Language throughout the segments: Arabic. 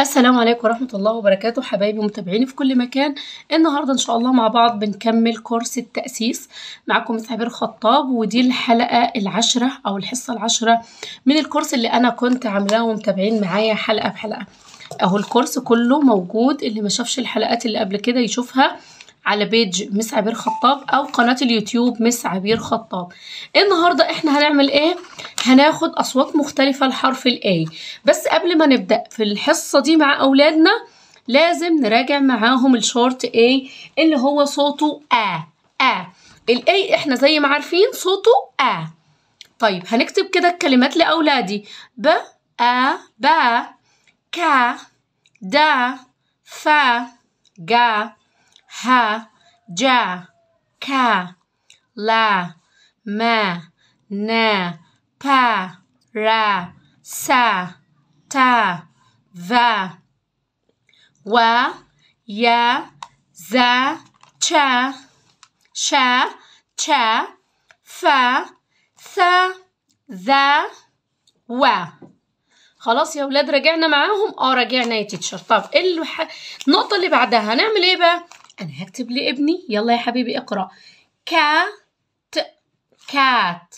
السلام عليكم ورحمة الله وبركاته حبايبي ومتابعيني في كل مكان النهاردة إن شاء الله مع بعض بنكمل كورس التأسيس معكم سابر خطاب ودي الحلقة العشرة أو الحصة العشرة من الكورس اللي أنا كنت عاملاه ومتابعين معايا حلقة بحلقة أهو الكورس كله موجود اللي ما شافش الحلقات اللي قبل كده يشوفها على بيج مس عبير خطاب او قناه اليوتيوب مس عبير خطاب النهارده احنا هنعمل ايه هناخد اصوات مختلفه لحرف الاي بس قبل ما نبدا في الحصه دي مع اولادنا لازم نراجع معاهم الشورت اي اللي هو صوته ا آه. ا آه. الاي احنا زي ما عارفين صوته ا آه. طيب هنكتب كده الكلمات لاولادي ب ا با كا دا فا جا ها جا كا لا ما نا با را سا تا ذا و يا زا شا شا شا فا ثا ذا و خلاص يا ولاد رجعنا معاهم اه رجعنا يا تيتشر طب النقطه اللي بعدها هنعمل ايه بقى أنا هكتب لابني يلا يا حبيبي اقرأ كات كات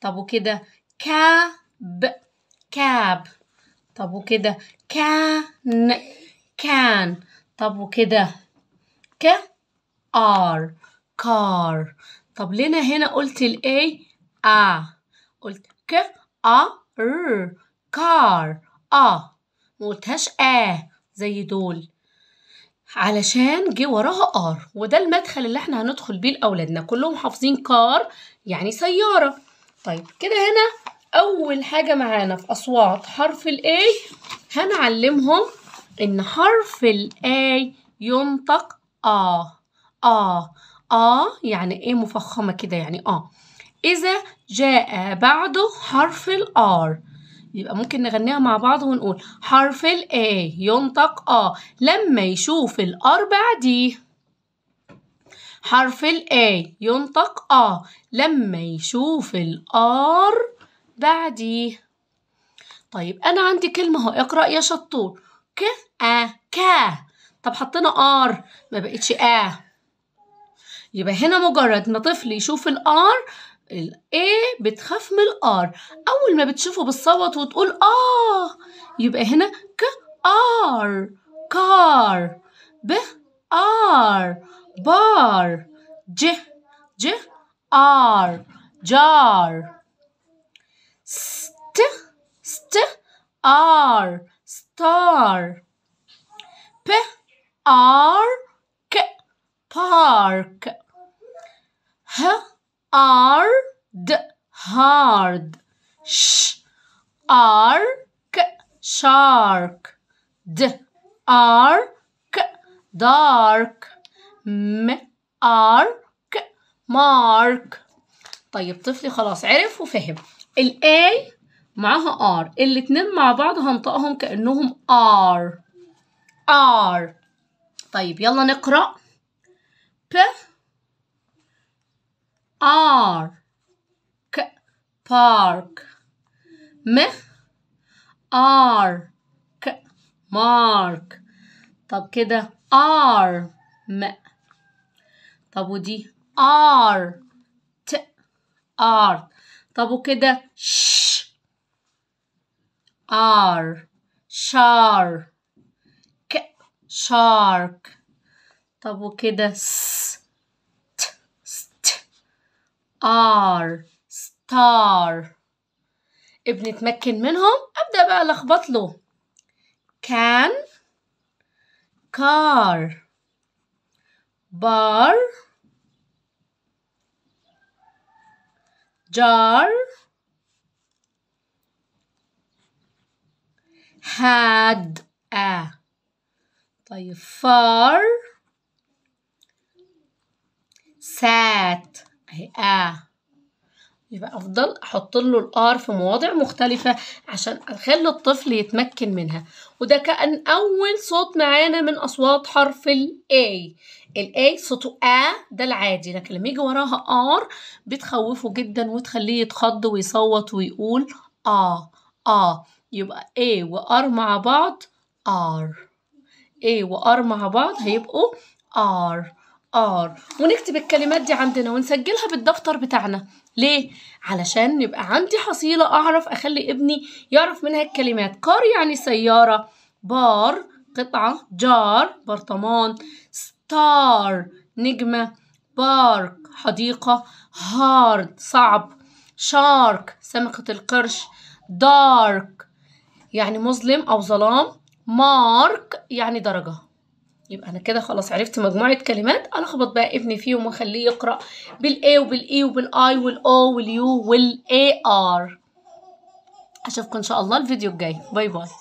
طب وكده كاب كاب طب وكده كان كان طب وكده ك ار كار طب لنا هنا قلت الاي ا قلت ك ا ر كار اه ما قلتهاش ا زي دول علشان جه وراها ار وده المدخل اللي احنا هندخل بيه لأولادنا كلهم حافظين كار يعني سيارة طيب كده هنا أول حاجة معانا في أصوات حرف الاي هنعلمهم إن حرف الاي ينطق آه آه آه يعني إيه مفخمة كده يعني آه إذا جاء بعده حرف الآر يبقى ممكن نغنيها مع بعض ونقول حرف الـ A ينطق آ لما يشوف الأربع دي حرف الـ A ينطق آ لما يشوف الآر بعدي طيب أنا عندي كلمة هو اقرأ يا شطور ك آ كا طب حطينا آر ما بقتش آ يبقى هنا مجرد ما طفل يشوف الآر ال A بتخاف من الار اول ما بتشوفه بتصوت وتقول اه يبقى هنا ك ار كار ب ار بار ج ج ار جار ست ست ار ستار ب ار ك بارك ه hard hard sh ark shark d ark dark م ark mark طيب طفلي خلاص عرف وفهم الاي معاها ار الاتنين مع بعض هنطقهم كأنهم ار ار طيب يلا نقرأ ب park م ارك ك طب كده ار م طب ودي ار ت ار طب وكده ش ار شار ك شارك طب وكده س ت ست ار star ابني اتمكن منهم ابدا بقى لخبط له can car bar jar had a طيب far sat اهي a يبقى أفضل أحط له الآر في مواضع مختلفة عشان أخلي الطفل يتمكن منها وده كان أول صوت معانا من أصوات حرف الاي الاي صوته آ ده العادي لكن لما يجي وراها آر بتخوفه جدا وتخليه يتخض ويصوت ويقول آه آه يبقى اي وآر مع بعض آر اي وآر مع بعض هيبقوا آر ار ونكتب الكلمات دي عندنا ونسجلها بالدفتر بتاعنا ليه علشان يبقى عندي حصيله اعرف اخلي ابني يعرف منها الكلمات كار يعني سياره بار قطعه جار برطمان ستار نجمه بارك حديقه هارد صعب شارك سمكه القرش دارك يعني مظلم او ظلام مارك يعني درجه يبقى انا كده خلاص عرفت مجموعه كلمات الخبط بقى ابني فيهم واخليه يقرا بالاي وبالاي e وبالاي والاو واليو والاي ار اشوفكم ان شاء الله الفيديو الجاي باي باي